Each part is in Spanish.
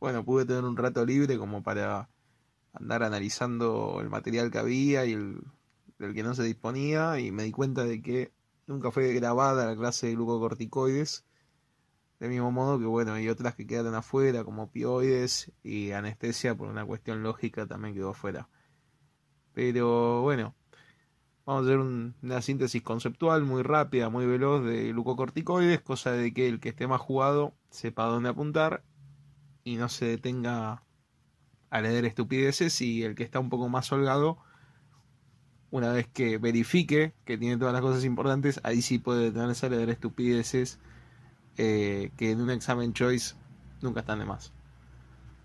bueno, pude tener un rato libre como para andar analizando el material que había y el del que no se disponía y me di cuenta de que nunca fue grabada la clase de glucocorticoides. Del mismo modo que, bueno, hay otras que quedaron afuera, como opioides y anestesia, por una cuestión lógica también quedó afuera. Pero bueno, vamos a hacer una síntesis conceptual muy rápida, muy veloz de glucocorticoides, cosa de que el que esté más jugado sepa dónde apuntar y no se detenga a leer estupideces y el que está un poco más holgado, una vez que verifique que tiene todas las cosas importantes, ahí sí puede detenerse a leer estupideces eh, que en un examen choice nunca están de más.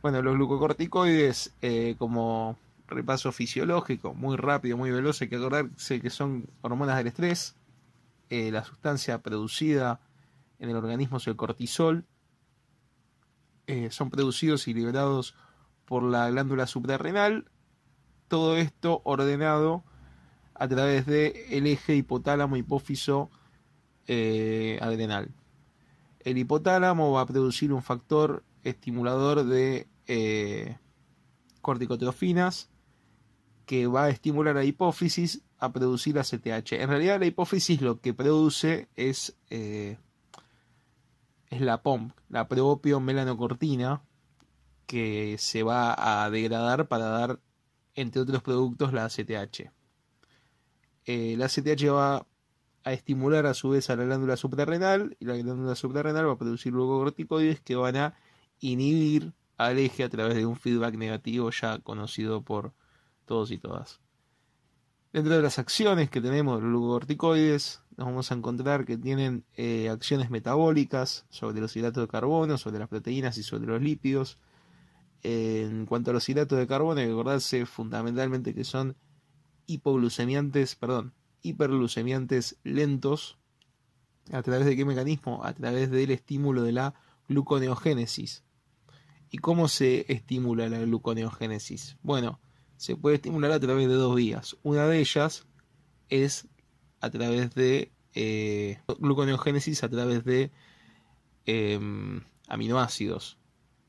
Bueno, los glucocorticoides eh, como repaso fisiológico, muy rápido, muy veloz, hay que acordarse que son hormonas del estrés, eh, la sustancia producida en el organismo es el cortisol, eh, son producidos y liberados por la glándula suprarrenal. Todo esto ordenado a través del eje hipotálamo hipófiso eh, adrenal. El hipotálamo va a producir un factor estimulador de eh, corticotrofinas que va a estimular a la hipófisis a producir la CTH. En realidad la hipófisis lo que produce es es la POMP, la propio melanocortina, que se va a degradar para dar, entre otros productos, la ACTH. Eh, la ACTH va a estimular a su vez a la glándula suprarrenal y la glándula suprarrenal va a producir luego corticoides que van a inhibir al eje a través de un feedback negativo ya conocido por todos y todas. Dentro de las acciones que tenemos los glucocorticoides, nos vamos a encontrar que tienen eh, acciones metabólicas sobre los hidratos de carbono, sobre las proteínas y sobre los lípidos. en cuanto a los hidratos de carbono, hay fundamentalmente que son hipoglucemiantes, perdón, hiperglucemiantes lentos. ¿A través de qué mecanismo? A través del estímulo de la gluconeogénesis. ¿Y cómo se estimula la gluconeogénesis? Bueno, se puede estimular a través de dos vías. Una de ellas es a través de eh, gluconeogénesis a través de em, aminoácidos.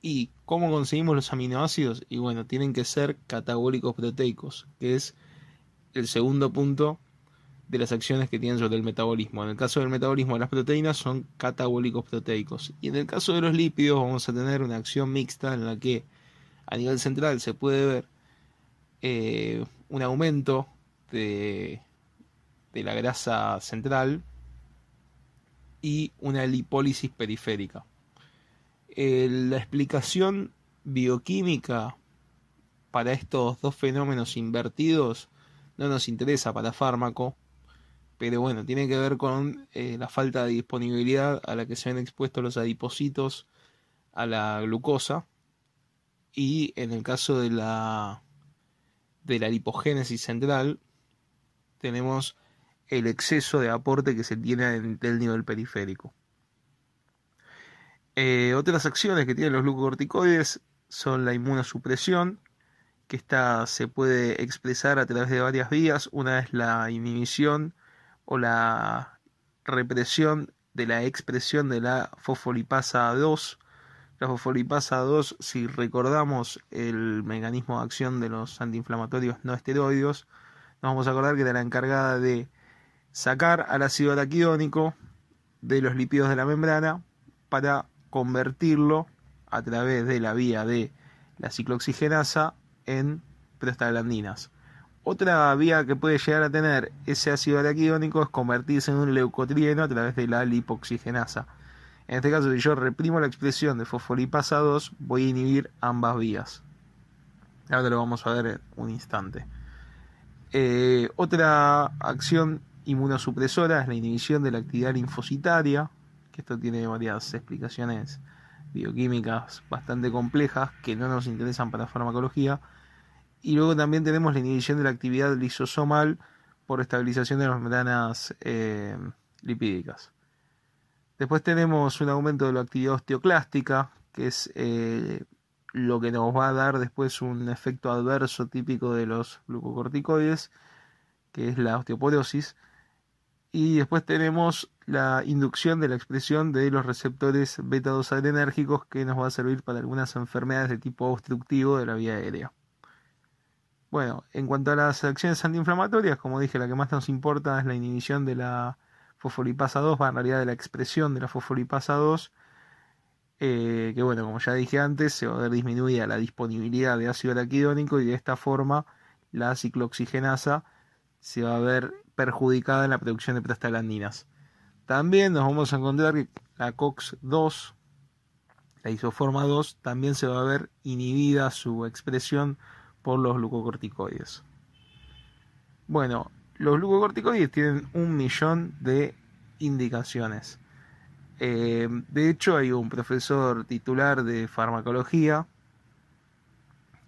¿Y cómo conseguimos los aminoácidos? Y bueno, tienen que ser catabólicos proteicos, que es el segundo punto de las acciones que tienen sobre el metabolismo. En el caso del metabolismo, las proteínas son catabólicos proteicos. Y en el caso de los lípidos, vamos a tener una acción mixta en la que a nivel central se puede ver eh, un aumento de de la grasa central y una lipólisis periférica. Eh, la explicación bioquímica para estos dos fenómenos invertidos no nos interesa para fármaco, pero bueno, tiene que ver con eh, la falta de disponibilidad a la que se ven expuestos los adipocitos a la glucosa y en el caso de la de la lipogénesis central tenemos el exceso de aporte que se tiene el nivel periférico. Eh, otras acciones que tienen los glucocorticoides son la inmunosupresión, que esta se puede expresar a través de varias vías. Una es la inhibición o la represión de la expresión de la fosfolipasa 2. La fosfolipasa 2, si recordamos el mecanismo de acción de los antiinflamatorios no esteroides, nos vamos a acordar que era la encargada de sacar al ácido araquidónico de los lípidos de la membrana para convertirlo a través de la vía de la ciclooxigenasa en prostaglandinas. Otra vía que puede llegar a tener ese ácido araquidónico es convertirse en un leucotrieno a través de la lipoxigenasa. En este caso, si yo reprimo la expresión de fosfolipasa 2, voy a inhibir ambas vías. Ahora lo vamos a ver en un instante. Eh, otra acción inmunosupresora es la inhibición de la actividad linfocitaria, que esto tiene varias explicaciones bioquímicas bastante complejas que no nos interesan para farmacología. Y luego también tenemos la inhibición de la actividad lisosomal por estabilización de las membranas eh, lipídicas. Después tenemos un aumento de la actividad osteoclástica, que es eh, lo que nos va a dar después un efecto adverso típico de los glucocorticoides, que es la osteoporosis. Y después tenemos la inducción de la expresión de los receptores beta-2 adrenérgicos que nos va a servir para algunas enfermedades de tipo obstructivo de la vía aérea. Bueno, en cuanto a las acciones antiinflamatorias, como dije, la que más nos importa es la inhibición de la fosfolipasa 2, en realidad de la expresión de la fosfolipasa 2, eh, que bueno, como ya dije antes, se va a ver disminuida la disponibilidad de ácido araquidónico y de esta forma la ciclooxigenasa se va a ver perjudicada en la producción de prostaglandinas. También nos vamos a encontrar que la COX-2, la isoforma 2, también se va a ver inhibida su expresión por los glucocorticoides. Bueno, los glucocorticoides tienen un millón de indicaciones. Eh, de hecho, hay un profesor titular de farmacología,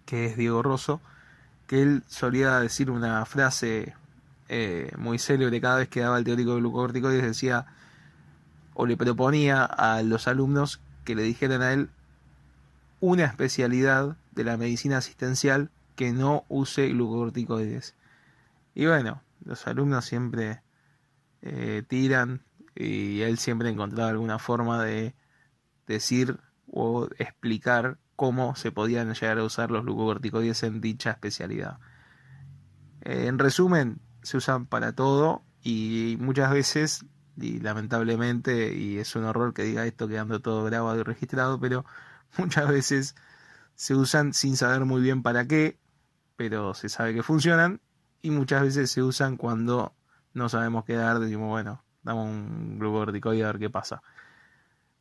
que es Diego Rosso, que él solía decir una frase eh, muy célebre cada vez que daba el teórico de glucocorticoides decía o le proponía a los alumnos que le dijeran a él una especialidad de la medicina asistencial que no use glucocorticoides. Y bueno, los alumnos siempre eh, tiran y él siempre encontraba alguna forma de decir o explicar cómo se podían llegar a usar los glucocorticoides en dicha especialidad. Eh, en resumen, se usan para todo y muchas veces, y lamentablemente, y es un horror que diga esto quedando todo grabado y registrado, pero muchas veces se usan sin saber muy bien para qué, pero se sabe que funcionan y muchas veces se usan cuando no sabemos qué dar, decimos, bueno, damos un y a ver qué pasa.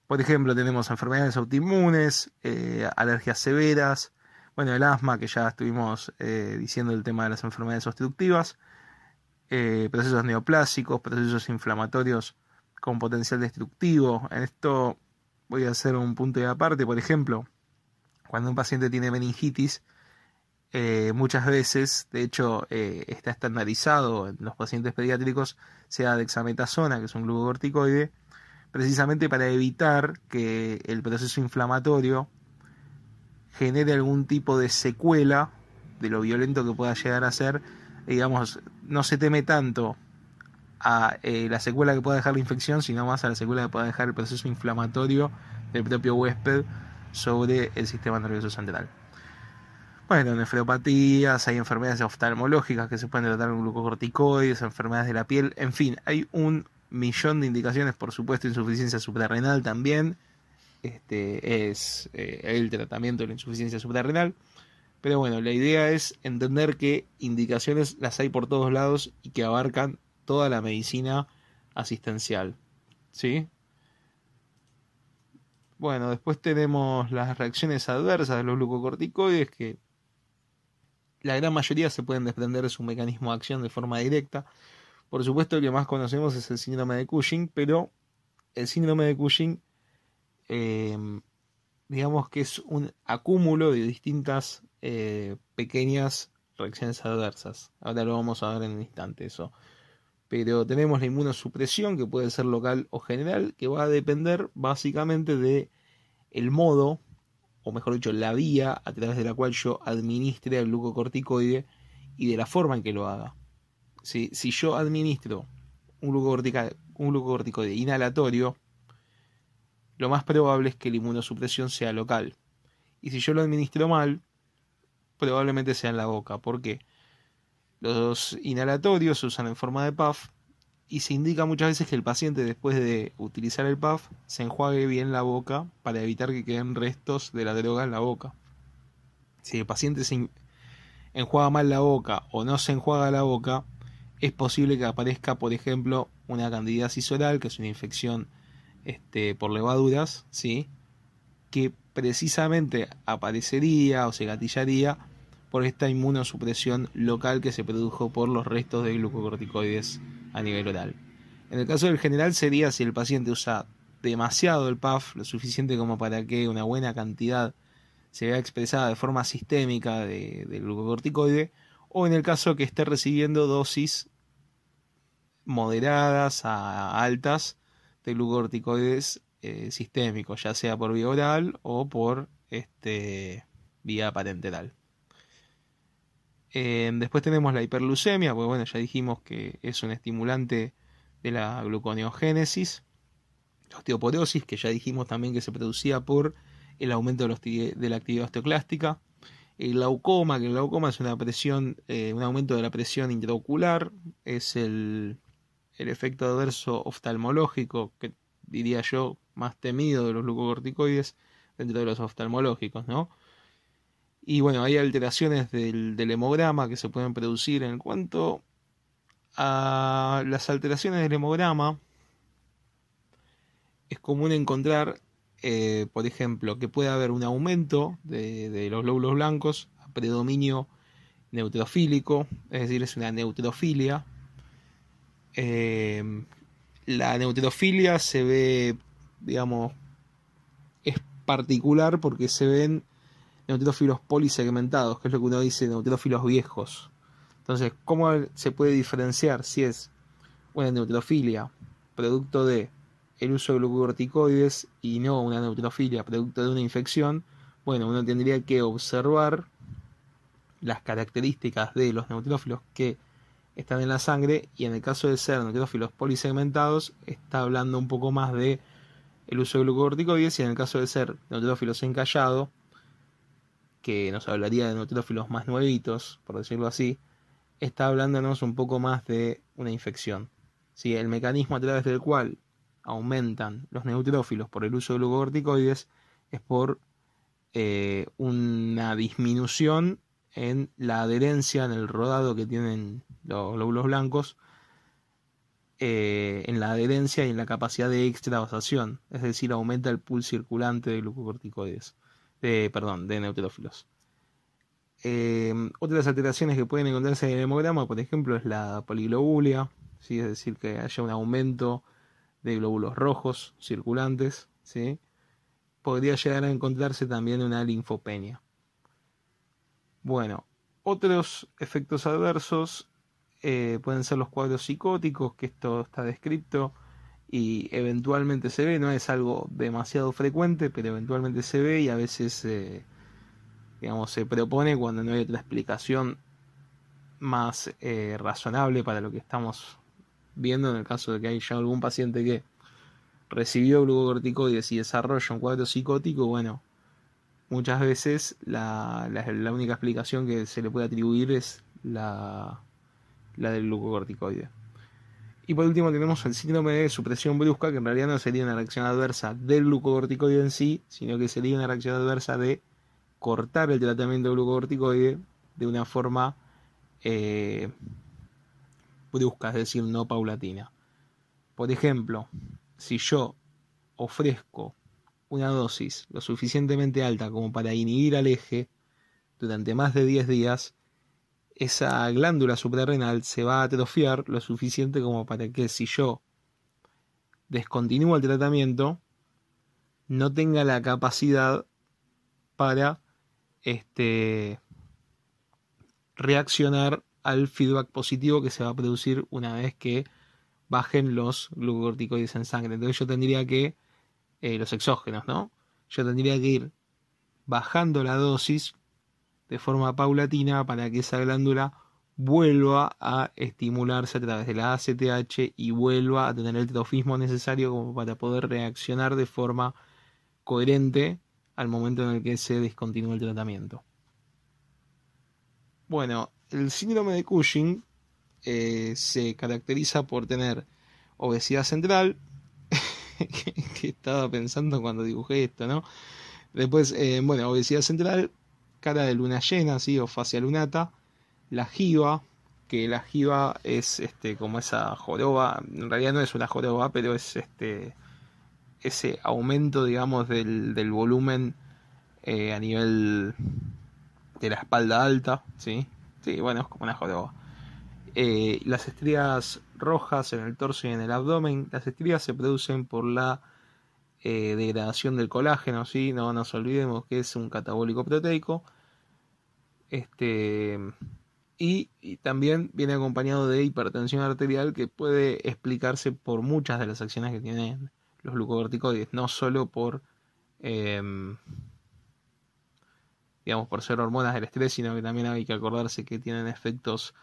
Por ejemplo, tenemos enfermedades autoinmunes, eh, alergias severas, bueno, el asma, que ya estuvimos eh, diciendo el tema de las enfermedades obstructivas, eh, procesos neoplásicos, procesos inflamatorios con potencial destructivo. En esto voy a hacer un punto de aparte, por ejemplo, cuando un paciente tiene meningitis, eh, muchas veces, de hecho, eh, está estandarizado en los pacientes pediátricos, sea dexametasona, que es un glucocorticoide, precisamente para evitar que el proceso inflamatorio genere algún tipo de secuela de lo violento que pueda llegar a ser, digamos, no se teme tanto a eh, la secuela que pueda dejar la infección, sino más a la secuela que pueda dejar el proceso inflamatorio del propio huésped sobre el sistema nervioso central. Bueno, nefropatías, hay enfermedades oftalmológicas que se pueden tratar con glucocorticoides, enfermedades de la piel, en fin, hay un millón de indicaciones, por supuesto, insuficiencia suprarrenal también, este es eh, el tratamiento de la insuficiencia suprarrenal. Pero bueno, la idea es entender que indicaciones las hay por todos lados y que abarcan toda la medicina asistencial. ¿Sí? Bueno, después tenemos las reacciones adversas de los glucocorticoides que la gran mayoría se pueden desprender de su mecanismo de acción de forma directa. Por supuesto, el que más conocemos es el síndrome de Cushing, pero el síndrome de Cushing, eh, digamos que es un acúmulo de distintas eh, pequeñas reacciones adversas. Ahora lo vamos a ver en un instante eso. Pero tenemos la inmunosupresión que puede ser local o general, que va a depender básicamente de el modo, o mejor dicho, la vía a través de la cual yo administre el glucocorticoide y de la forma en que lo haga. Si, yo administro un un glucocorticoide inhalatorio, lo más probable es que la inmunosupresión sea local. Y si yo lo administro mal, probablemente sea en la boca. porque Los inhalatorios se usan en forma de puff y se indica muchas veces que el paciente después de utilizar el puff se enjuague bien la boca para evitar que queden restos de la droga en la boca. Si el paciente se enjuaga mal la boca o no se enjuaga la boca, es posible que aparezca, por ejemplo, una candidiasis oral, que es una infección este, por levaduras, ¿sí? que precisamente aparecería o se gatillaría por esta inmunosupresión local que se produjo por los restos de glucocorticoides a nivel oral. En el caso del general sería si el paciente usa demasiado el PAF, lo suficiente como para que una buena cantidad se vea expresada de forma sistémica del glucocorticoide, o en el caso que esté recibiendo dosis moderadas a altas de glucocorticoides eh, sistémico, ya sea por vía oral o por este, vía parenteral. Eh, después tenemos la hiperlucemia, pues bueno, ya dijimos que es un estimulante de la gluconeogénesis. La osteoporosis, que ya dijimos también que se producía por el aumento de, la actividad osteoclástica. El glaucoma, que el glaucoma es una presión, eh, un aumento de la presión intraocular, es el, el efecto adverso oftalmológico, que diría yo más temido de los glucocorticoides dentro de los oftalmológicos, ¿no? Y bueno, hay alteraciones del, hemograma que se pueden producir en cuanto a las alteraciones del hemograma. Es común encontrar, eh, por ejemplo, que puede haber un aumento de, los glóbulos blancos a predominio neutrofílico, es decir, es una neutrofilia. Eh, la neutrofilia se ve digamos, es particular porque se ven neutrófilos polisegmentados, que es lo que uno dice, neutrófilos viejos. Entonces, ¿cómo se puede diferenciar si es una neutrofilia producto de el uso de glucocorticoides y no una neutrofilia producto de una infección? Bueno, uno tendría que observar las características de los neutrófilos que están en la sangre y en el caso de ser neutrófilos polisegmentados está hablando un poco más de el uso de glucocorticoides y en el caso de ser neutrófilos encallados, que nos hablaría de neutrófilos más nuevitos, por decirlo así, está hablándonos un poco más de una infección. Si El mecanismo a través del cual aumentan los neutrófilos por el uso de glucocorticoides es por eh, una disminución en la adherencia, en el rodado que tienen los glóbulos blancos eh, en la adherencia y en la capacidad de extravasación, es decir, aumenta el pulso circulante de glucocorticoides, de, perdón, de neutrófilos. Em, otras alteraciones que pueden encontrarse en el hemograma, por ejemplo, es la poliglobulia, ¿sí? es decir, que haya un aumento de glóbulos rojos circulantes, podría llegar a encontrarse también una linfopenia. Bueno, otros efectos adversos eh, pueden ser los cuadros psicóticos, que esto está descrito y eventualmente se ve, no es algo demasiado frecuente, pero eventualmente se ve y a veces eh, digamos, se propone cuando no hay otra explicación más eh, razonable para lo que estamos viendo en el caso de que haya ya algún paciente que recibió glucocorticoides y desarrolla un cuadro psicótico, bueno, muchas veces la única explicación que se le puede atribuir es la la del glucocorticoide. Y por último tenemos el síndrome de supresión brusca, que en realidad no sería una reacción adversa del glucocorticoide en sí, sino que sería una reacción adversa de cortar el tratamiento de glucocorticoide de una forma eh, brusca, es decir, no paulatina. Por ejemplo, si yo ofrezco una dosis lo suficientemente alta como para inhibir al eje durante más de 10 días, esa glándula suprarrenal se va a atrofiar lo suficiente como para que si yo descontinúo el tratamiento, no tenga la capacidad para este, reaccionar al feedback positivo que se va a producir una vez que bajen los glucocorticoides en sangre. Entonces yo tendría que, eh, los exógenos, ¿no? Yo tendría que ir bajando la dosis de forma paulatina para que esa glándula vuelva a estimularse a través de la ACTH y vuelva a tener el trofismo necesario como para poder reaccionar de forma coherente al momento en el que se descontinúa el tratamiento. Bueno, el síndrome de Cushing eh, se caracteriza por tener obesidad central, que estaba pensando cuando dibujé esto, ¿no? Después, eh, bueno, obesidad central, cara de luna llena, ¿sí? o fascia lunata, la jiba, que la jiba es este, como esa joroba, en realidad no es una joroba, pero es este, ese aumento, digamos, del, del volumen eh, a nivel de la espalda alta, ¿sí? Sí, bueno, es como una joroba. Eh, las estrías rojas en el torso y en el abdomen, las estrías se producen por la eh, degradación del colágeno, ¿sí? no nos olvidemos que es un catabólico proteico. Este, y, también viene acompañado de hipertensión arterial que puede explicarse por muchas de las acciones que tienen los glucocorticoides, no solo por, em, digamos, por ser hormonas del estrés, sino que también hay que acordarse que tienen efectos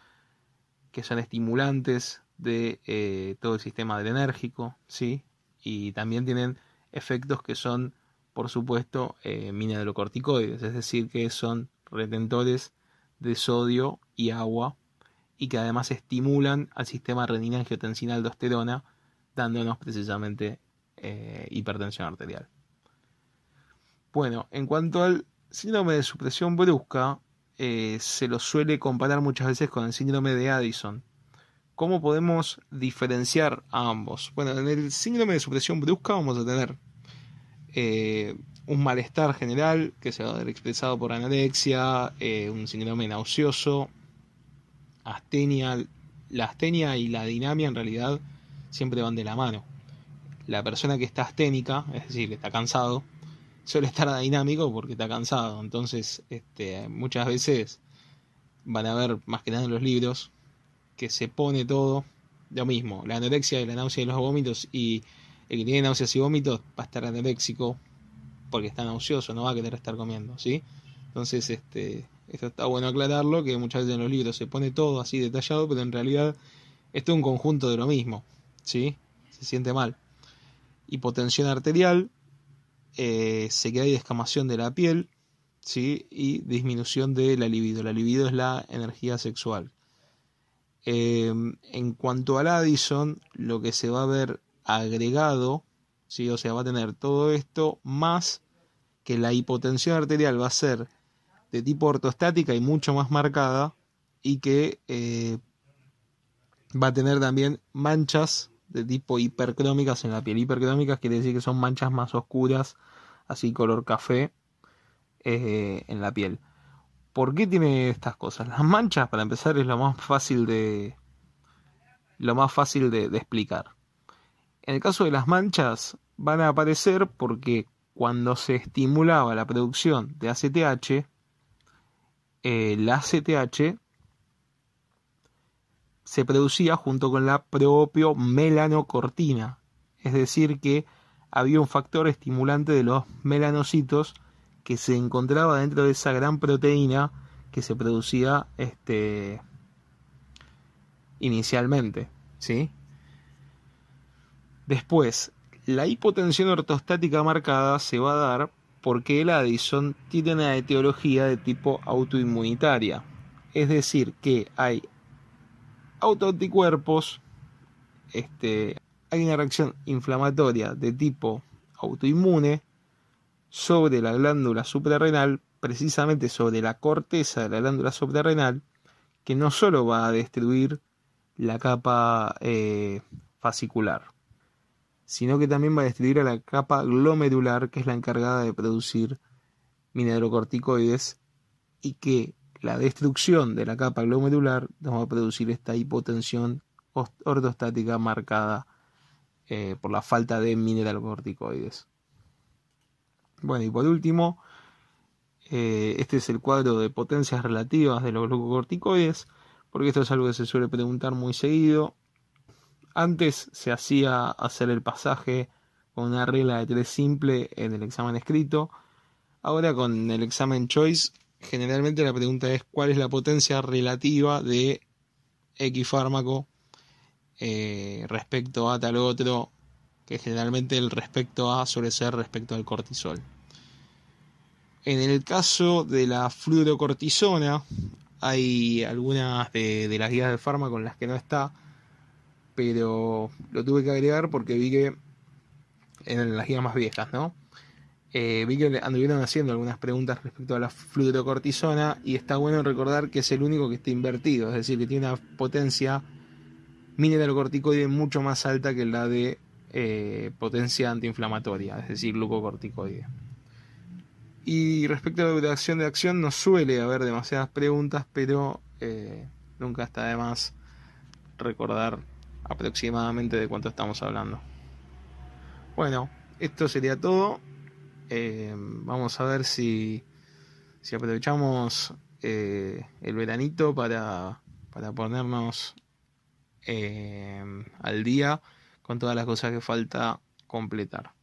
que son estimulantes de eh, todo el sistema adrenérgico, ¿sí? Y también tienen efectos que son, por supuesto, eh, mineralocorticoides, es decir, que son retentores de sodio y agua y que además estimulan al sistema renina de aldosterona, dándonos precisamente eh, hipertensión arterial. Bueno, en cuanto al síndrome de supresión brusca, eh, se lo suele comparar muchas veces con el síndrome de Addison. ¿Cómo podemos diferenciar a ambos? Bueno, en el síndrome de supresión brusca vamos a tener eh, un malestar general que se va a ver expresado por anorexia, eh, un síndrome nauseoso, astenia. La astenia y la dinamia en realidad siempre van de la mano. La persona que está asténica, es decir, que está cansado, suele estar dinámico porque está cansado. Entonces, este, muchas veces van a ver, más que nada en los libros, que se pone todo lo mismo. La anorexia, la náusea y los vómitos y el que tiene náuseas y vómitos va a estar México porque está nauseoso, no va a querer estar comiendo, ¿sí? Entonces, este, esto está bueno aclararlo, que muchas veces en los libros se pone todo así detallado, pero en realidad esto es un conjunto de lo mismo, ¿sí? Se siente mal. Hipotensión arterial, eh, se queda y descamación de la piel, ¿sí? Y disminución de la libido. La libido es la energía sexual. Eh, en cuanto al Addison, lo que se va a ver agregado, o sea, va a tener todo esto más que la hipotensión arterial va a ser de tipo ortostática y mucho más marcada y que eh, va a tener también manchas de tipo hipercrómicas en la piel. Hipercrómicas quiere decir que son manchas más oscuras, así color café, eh, en la piel. ¿Por qué tiene estas cosas? Las manchas, para empezar, es lo más fácil de, lo más fácil de explicar. En el caso de las manchas, van a aparecer porque cuando se estimulaba la producción de ACTH, el eh, ACTH se producía junto con la propio melanocortina, es decir que había un factor estimulante de los melanocitos que se encontraba dentro de esa gran proteína que se producía este, inicialmente, ¿sí? Después, la hipotensión ortostática marcada se va a dar porque el Addison tiene una etiología de tipo autoinmunitaria. Es decir, que hay autoanticuerpos, este, hay una reacción inflamatoria de tipo autoinmune sobre la glándula suprarrenal, precisamente sobre la corteza de la glándula suprarrenal, que no solo va a destruir la capa eh, fascicular, sino que también va a destruir a la capa glomedular, que es la encargada de producir mineralocorticoides, y que la destrucción de la capa glomedular nos va a producir esta hipotensión ortostática marcada eh, por la falta de mineralocorticoides. Bueno, y por último, eh, este es el cuadro de potencias relativas de los glucocorticoides, porque esto es algo que se suele preguntar muy seguido antes se hacía hacer el pasaje con una regla de tres simple en el examen escrito. Ahora con el examen choice, generalmente la pregunta es cuál es la potencia relativa de X fármaco eh, respecto a tal otro, que generalmente el respecto a suele ser respecto al cortisol. En el caso de la fluorocortisona, hay algunas de, de las guías del fármaco en las que no está, pero lo tuve que agregar porque vi que en las guías más viejas, ¿no? Eh, vi que anduvieron haciendo algunas preguntas respecto a la fluorocortisona y está bueno recordar que es el único que está invertido, es decir, que tiene una potencia mineralocorticoide mucho más alta que la de eh, potencia antiinflamatoria, es decir, glucocorticoide. Y respecto a la duración de acción, no suele haber demasiadas preguntas, pero eh, nunca está de más recordar aproximadamente de cuánto estamos hablando. Bueno, esto sería todo. Eh, vamos a ver si, si aprovechamos eh, el veranito para, para ponernos eh, al día con todas las cosas que falta completar.